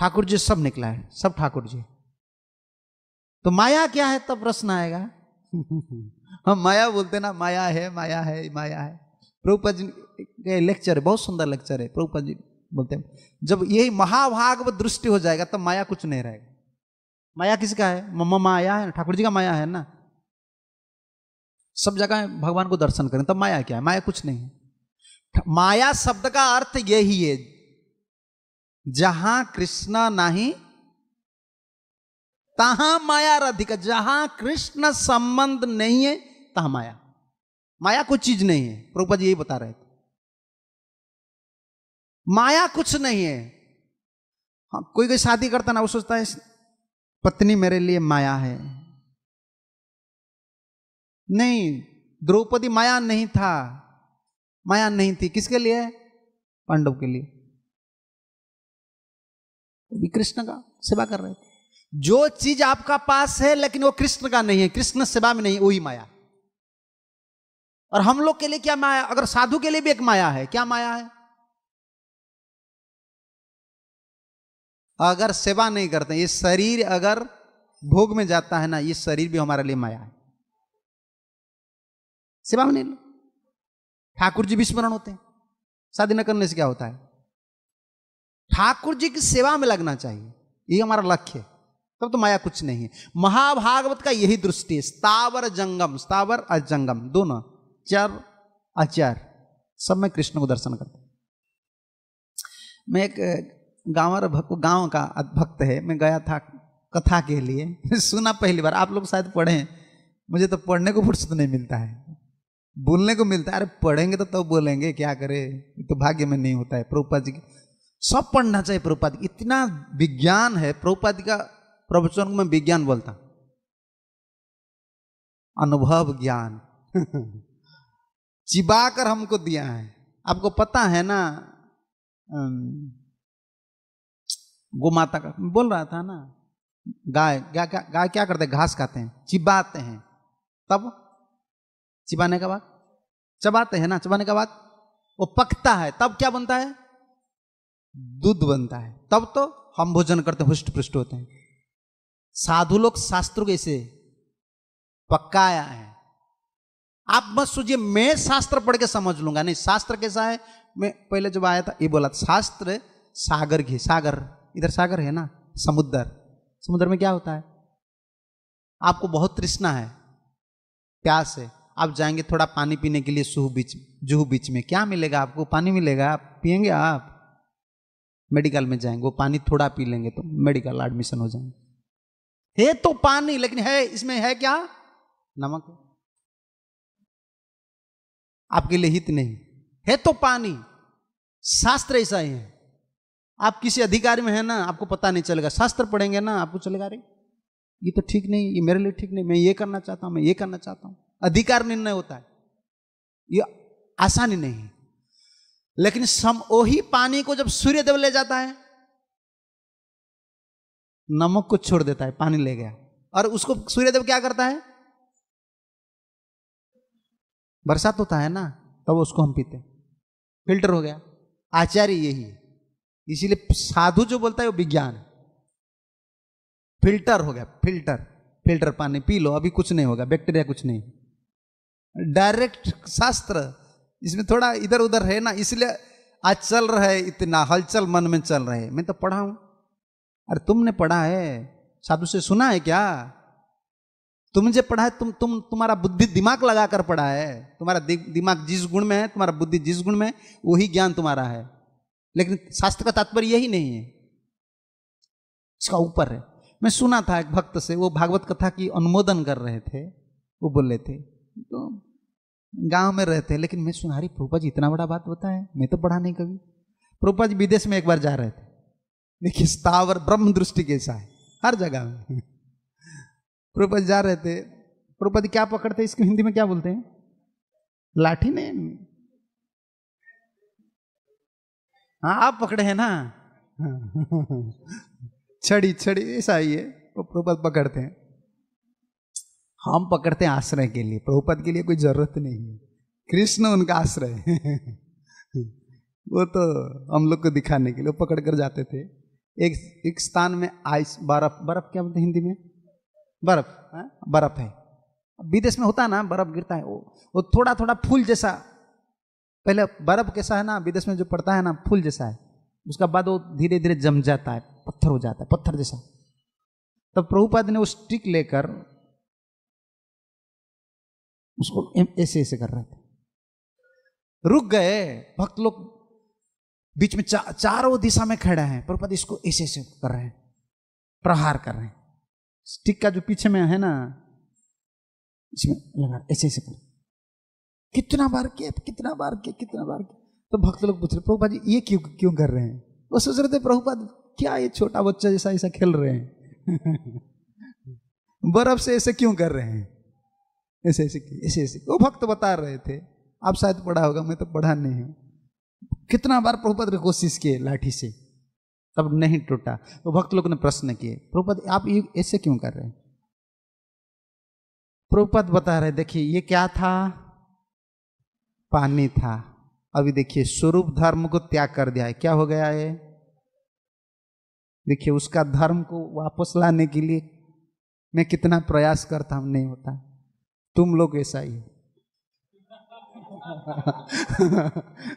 ठाकुर जी सब निकला है सब ठाकुर जी तो माया क्या है तब प्रश्न आएगा हम माया बोलते ना माया है माया है माया है प्रभुपद जी के लेक्चर है बहुत सुंदर लेक्चर है प्रभुपद जी बोलते हैं जब यही महाभाग दृष्टि हो जाएगा तब माया कुछ नहीं रहेगा माया किसका है मम्मा माया है ना ठाकुर जी का माया है ना सब जगह भगवान को दर्शन करें तब माया क्या है माया कुछ नहीं है माया शब्द का अर्थ यही है जहां कृष्ण नहीं तहां माया राधिका जहां कृष्ण संबंध नहीं है तहां माया माया कोई चीज नहीं है प्रभुपा जी यही बता रहे थे माया कुछ नहीं है हाँ, कोई कोई शादी करता ना वो सोचता है पत्नी मेरे लिए माया है नहीं द्रौपदी माया नहीं था माया नहीं थी किसके लिए पांडव के लिए भी कृष्ण का सेवा कर रहे थे जो चीज आपका पास है लेकिन वो कृष्ण का नहीं है कृष्ण सेवा में नहीं वही माया और हम लोग के लिए क्या माया अगर साधु के लिए भी एक माया है क्या माया है अगर सेवा नहीं करते ये शरीर अगर भोग में जाता है ना ये शरीर भी हमारे लिए माया है सेवा में नहीं ठाकुर जी भी स्मरण होते हैं शादी न करने से क्या होता है ठाकुर जी की सेवा में लगना चाहिए ये हमारा लक्ष्य है तब तो माया कुछ नहीं है महाभागवत का यही दृष्टि स्थावर जंगम स्थावर और जंगम दोनों चर अचर सब में कृष्ण को दर्शन करते मैं एक गांवर गांव का भक्त है मैं गया था कथा के लिए सुना पहली बार आप लोग शायद पढ़े मुझे तो पढ़ने को फुर्सत नहीं मिलता है बोलने को मिलता है अरे पढ़ेंगे तो तब तो बोलेंगे क्या करे तो भाग्य में नहीं होता है प्रोपा जी सब पढ़ना चाहिए प्रभुपाद इतना विज्ञान है प्रभुपाद का प्रवचन को मैं विज्ञान बोलता अनुभव ज्ञान चिबा कर हमको दिया है आपको पता है ना गो माता का बोल रहा था ना गाय गाय क्या गाय क्या करते हैं घास खाते हैं चिबाते हैं तब चिबाने के बाद चबाते हैं ना चबाने के बाद वो पकता है तब क्या बनता है दूध बनता है तब तो हम भोजन करते हुष्ट पृष्ट होते हैं साधु लोग शास्त्रों के ऐसे पक्काया है आप मत सोचिए मैं शास्त्र पढ़ के समझ लूंगा नहीं शास्त्र कैसा है मैं पहले जब आया था ये बोला शास्त्र सागर घी सागर इधर सागर है ना समुद्र समुद्र में क्या होता है आपको बहुत तृष्णा है प्यास है आप जाएंगे थोड़ा पानी पीने के लिए सुहू बीच जूह बीच में क्या मिलेगा आपको पानी मिलेगा आप पियेंगे आप मेडिकल में जाएंगे वो पानी थोड़ा पी लेंगे तो मेडिकल एडमिशन हो जाएंगे हे तो पानी लेकिन है इसमें है क्या नमक आपके लिए हित नहीं है तो पानी शास्त्र ऐसा ही है आप किसी अधिकार में है ना आपको पता नहीं चलेगा शास्त्र पढ़ेंगे ना आपको चलेगा रे ये तो ठीक नहीं ये मेरे लिए ठीक नहीं मैं ये करना चाहता हूं मैं ये करना चाहता हूँ अधिकार निर्णय होता है ये आसानी नहीं है लेकिन सम वही पानी को जब सूर्यदेव ले जाता है नमक को छोड़ देता है पानी ले गया और उसको सूर्यदेव क्या करता है बरसात होता है ना तब तो उसको हम पीते फिल्टर हो गया आचार्य यही है इसीलिए साधु जो बोलता है वो विज्ञान है फिल्टर हो गया फिल्टर फिल्टर पानी पी लो अभी कुछ नहीं होगा बैक्टीरिया कुछ नहीं डायरेक्ट शास्त्र इसमें थोड़ा इधर उधर है ना इसलिए आज चल रहा है इतना हलचल मन में चल रहे मैं तो पढ़ा हूं अरे तुमने पढ़ा है साधु से सुना है क्या तुम जो पढ़ा है तुम तुम तुम्हारा बुद्धि दिमाग लगाकर पढ़ा है तुम्हारा दि, दिमाग जिस गुण में है तुम्हारा बुद्धि जिस गुण में है वही ज्ञान तुम्हारा है लेकिन शास्त्र का तात्पर्य यही नहीं है इसका ऊपर है मैं सुना था एक भक्त से वो भागवत कथा की अनुमोदन कर रहे थे वो बोल रहे थे तो गांव में रहते हैं लेकिन मैं सुना रही प्रोपा जी इतना बड़ा बात है मैं तो पढ़ा नहीं कभी प्रोपा जी विदेश में एक बार जा रहे थे देखिए स्थावर ब्रह्म दृष्टि कैसा है हर जगह में प्रोपा जी जा रहे थे प्रोपा जी क्या पकड़ते इसको हिंदी में क्या बोलते हैं लाठी ने हाँ आप पकड़े हैं ना छड़ी छड़ी ऐसा ही है प्रोपद पकड़ते हैं हम पकड़ते हैं आश्रय के लिए प्रभुपद के लिए कोई जरूरत नहीं है कृष्ण उनका आश्रय वो तो हम लोग को दिखाने के लिए पकड़ कर जाते थे एक एक स्थान में आइस बर्फ बर्फ क्या बोलते हैं हिंदी में बर्फ हाँ? बर्फ है विदेश में होता है ना बर्फ गिरता है वो वो थोड़ा थोड़ा फूल जैसा पहले बर्फ कैसा है ना विदेश में जो पड़ता है ना फूल जैसा है उसका बाद वो धीरे धीरे जम जाता है पत्थर हो जाता है पत्थर जैसा तब प्रभुपाद ने वो स्टिक लेकर उसको ऐसे ऐसे कर रहे थे रुक गए भक्त लोग बीच में चा, चारों दिशा में खड़ा है प्रपद इसको ऐसे ऐसे कर रहे हैं प्रहार कर रहे हैं स्टिक का जो पीछे में है ना इसमें लगा ऐसे ऐसे कर कितना बार किया कितना बार किया कितना बार किया तो भक्त लोग पूछ रहे प्रभुपा जी ये क्यों क्यों कर रहे हैं वो सोच रहे थे प्रभुपाद क्या ये छोटा बच्चा जैसा ऐसा खेल रहे हैं बर्फ से ऐसे क्यों कर रहे हैं ऐसे ऐसे ऐसे ऐसे वो भक्त बता रहे थे आप शायद पढ़ा होगा मैं तो पढ़ा नहीं हूँ कितना बार प्रभुपद की कोशिश किए लाठी से तब नहीं टूटा वो तो भक्त लोग ने प्रश्न किए प्रभुपद आप ये ऐसे क्यों कर रहे हैं प्रभुपद बता रहे देखिए ये क्या था पानी था अभी देखिए स्वरूप धर्म को त्याग कर दिया है क्या हो गया है देखिए उसका धर्म को वापस लाने के लिए मैं कितना प्रयास करता हूँ नहीं होता तुम लोग ऐसा ही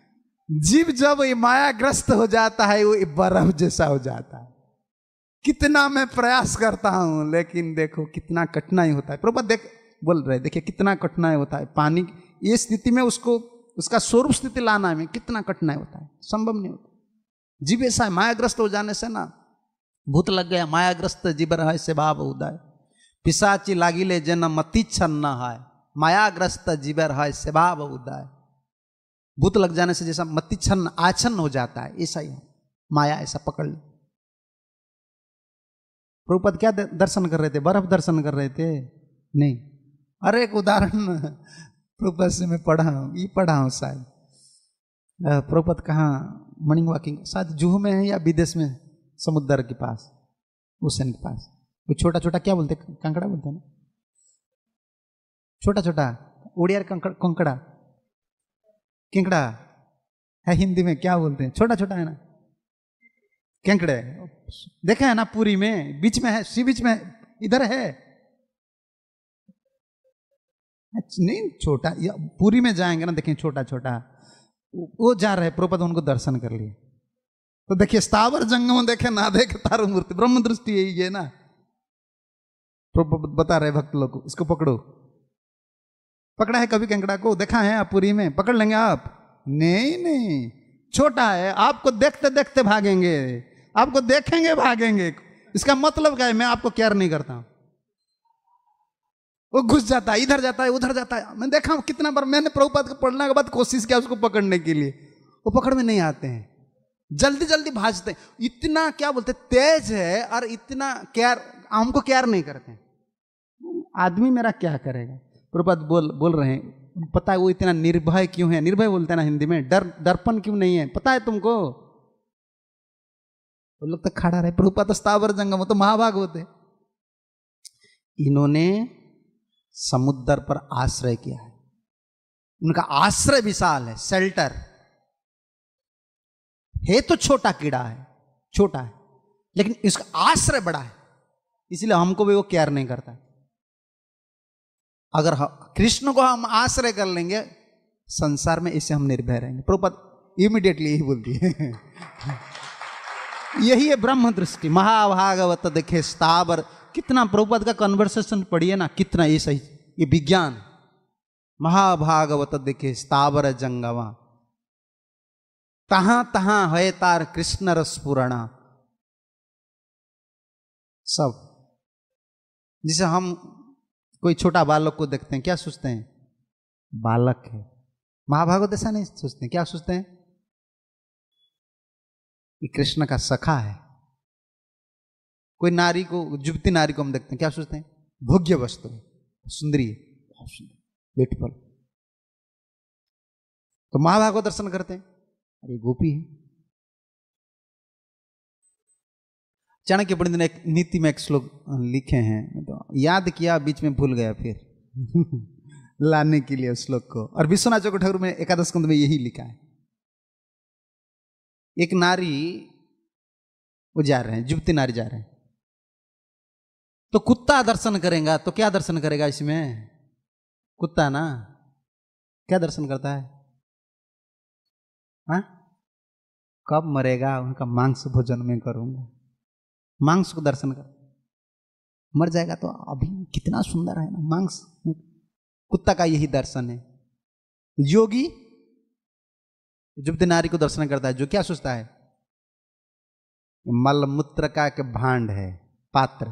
जीव जब ये मायाग्रस्त हो जाता है वो बर्फ जैसा हो जाता है कितना मैं प्रयास करता हूं लेकिन देखो कितना कठिनाई होता है प्रभा देख बोल रहे देखिए कितना कठिनाई होता है पानी ये स्थिति में उसको उसका स्वरूप स्थिति लाना में कितना कठिनाई होता है संभव नहीं होता जीव ऐसा है मायाग्रस्त हो जाने से ना भूत लग गया मायाग्रस्त जीव रहा से भाव उदय पिशाची लागिले जन मति न है मायाग्रस्त जीवर है सेवा बहुदाय भूत लग जाने से जैसा मति छन्न आछन्न हो जाता है ऐसा ही माया ऐसा पकड़ ली प्रभुपद क्या दर्शन कर रहे थे बर्फ दर्शन कर रहे थे नहीं अरे एक उदाहरण प्रभुपद से मैं पढ़ा हूँ ये पढ़ा हूँ शायद प्रभुपद कहाँ मॉर्निंग वॉकिंग शायद जूह में है या विदेश में समुद्र के पास हुसैन के पास वो छोटा छोटा क्या बोलते कंकड़ा बोलते हैं ना छोटा छोटा उड़ियार कंकड़ा किंकड़ा है हिंदी में क्या बोलते हैं छोटा छोटा है ना केंकड़े देखा है ना पूरी में बीच में है सी बीच में इधर है अच्छा, नहीं छोटा या पूरी में जाएंगे ना देखें छोटा छोटा वो जा रहे प्रोपद उनको दर्शन कर लिए तो देखिए स्थावर जंगम देखे ना देखे तारू मूर्ति ब्रह्म दृष्टि यही है ना प्रभु बता रहे भक्त लोग को इसको पकड़ो पकड़ा है कभी कंकड़ा को देखा है आप पूरी में पकड़ लेंगे आप नहीं नहीं छोटा है आपको देखते देखते भागेंगे आपको देखेंगे भागेंगे इसका मतलब क्या है मैं आपको केयर नहीं करता हूं वो घुस जाता है इधर जाता है उधर जाता है मैं देखा हूं कितना बार मैंने प्रभुपाद को पढ़ने के बाद कोशिश किया उसको पकड़ने के लिए वो पकड़ में नहीं आते हैं जल्दी जल्दी भाजते हैं इतना क्या बोलते तेज है और इतना केयर हमको केयर नहीं करते आदमी मेरा क्या करेगा प्रभुपाद बोल बोल रहे हैं पता है वो इतना निर्भय क्यों है निर्भय बोलते हैं ना हिंदी में डर दर्पण क्यों नहीं है पता है तुमको वो लोग तो खड़ा रहे प्रभुपा तो स्थावर जंगम वो तो महाभाग होते इन्होंने समुद्र पर आश्रय किया है उनका आश्रय विशाल है शेल्टर है तो छोटा कीड़ा है छोटा है लेकिन इसका आश्रय बड़ा है इसलिए हमको भी वो केयर नहीं करता है अगर कृष्ण को हम आश्रय कर लेंगे संसार में इसे हम निर्भय रहेंगे प्रभुपद इमिडिएटली यही बोलती है यही है ब्रह्म दृष्टि महाभागवत देखे स्थावर कितना प्रभुपद का कन्वर्सेशन पढ़िए ना कितना ये सही ये विज्ञान महाभागवत देखे स्थावर जंगवा तहां तहां है तार कृष्ण रसपुराणा सब जिसे हम कोई छोटा बालक को देखते हैं क्या सोचते हैं बालक है महाभागवत ऐसा नहीं सोचते क्या सोचते हैं कि कृष्ण का सखा है कोई नारी को जुबती नारी को हम देखते हैं क्या सोचते हैं भोग्य वस्तु है सुंदरी है ब्यूटीफुल तो महाभागवत दर्शन करते हैं अरे गोपी है चाणक्य पंडित ने एक नीति में एक श्लोक लिखे हैं तो याद किया बीच में भूल गया फिर लाने के लिए श्लोक को और विश्वनाथ चौक ठाकुर में एकादश कंध में यही लिखा है एक नारी वो जा रहे हैं जुबती नारी जा रहे हैं तो कुत्ता दर्शन करेगा तो क्या दर्शन करेगा इसमें कुत्ता ना क्या दर्शन करता है हा? कब मरेगा उनका मांस भोजन में करूंगा मांस को दर्शन कर मर जाएगा तो अभी कितना सुंदर है ना मांस कुत्ता का यही दर्शन है योगी जुब्त नारी को दर्शन करता है जो क्या सोचता है मल मूत्र का एक भांड है पात्र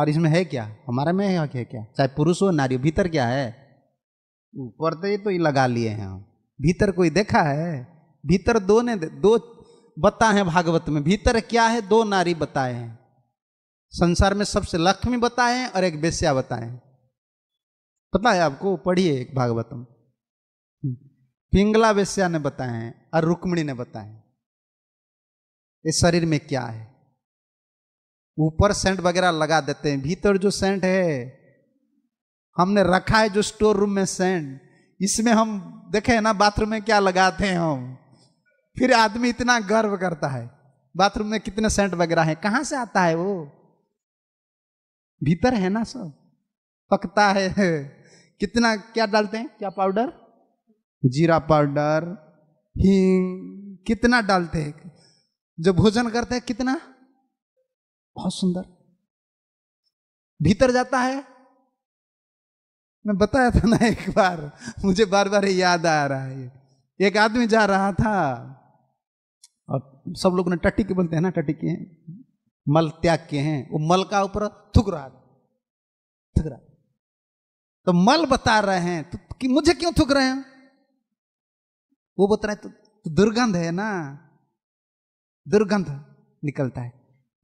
और इसमें है क्या हमारे में है क्या क्या चाहे पुरुष हो नारी भीतर क्या है ऊपर तो ये तो लगा लिए हैं हम भीतर कोई देखा है भीतर दो ने दो बता है भागवत में भीतर क्या है दो नारी बताए हैं संसार में सबसे लक्ष्मी बताए हैं और एक बेस्या बताए पता है आपको पढ़िए एक भागवतम पिंगला वेश्या ने बताए हैं और रुक्मिणी ने बताए इस शरीर में क्या है ऊपर सेंट वगैरह लगा देते हैं भीतर जो सेंट है हमने रखा है जो स्टोर रूम में सेंट इसमें हम देखे ना बाथरूम में क्या लगाते हैं हम फिर आदमी इतना गर्व करता है बाथरूम में कितने सेंट वगैरह है कहाँ से आता है वो भीतर है ना सब पकता है कितना क्या डालते हैं क्या पाउडर जीरा पाउडर हींग कितना डालते हैं जो भोजन करते हैं कितना बहुत सुंदर भीतर जाता है मैं बताया था ना एक बार मुझे बार बार याद आ रहा है एक आदमी जा रहा था और सब लोग ने टट्टी के बोलते हैं ना टट्टी के हैं मल त्याग के हैं वो मल का ऊपर थुक रहा थुक रहा तो मल बता रहे हैं तो कि मुझे क्यों थुक रहे हैं वो बता रहे तो, तो दुर्गंध है ना दुर्गंध निकलता है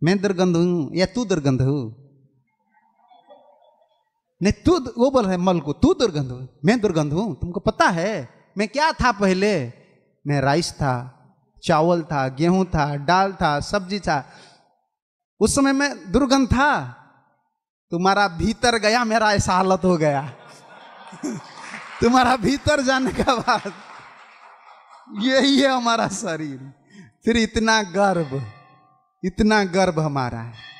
मैं दुर्गंध हूं या तू दुर्गंध हूं नहीं तू वो बोल रहे मल को तू दुर्गंध हूं मैं दुर्गंध हूं तुमको पता है मैं क्या था पहले मैं राइस था चावल था गेहूं था दाल था सब्जी था उस समय में दुर्गंध था तुम्हारा भीतर गया मेरा ऐसा हालत हो गया तुम्हारा भीतर जाने के बाद यही है हमारा शरीर फिर इतना गर्व इतना गर्व हमारा है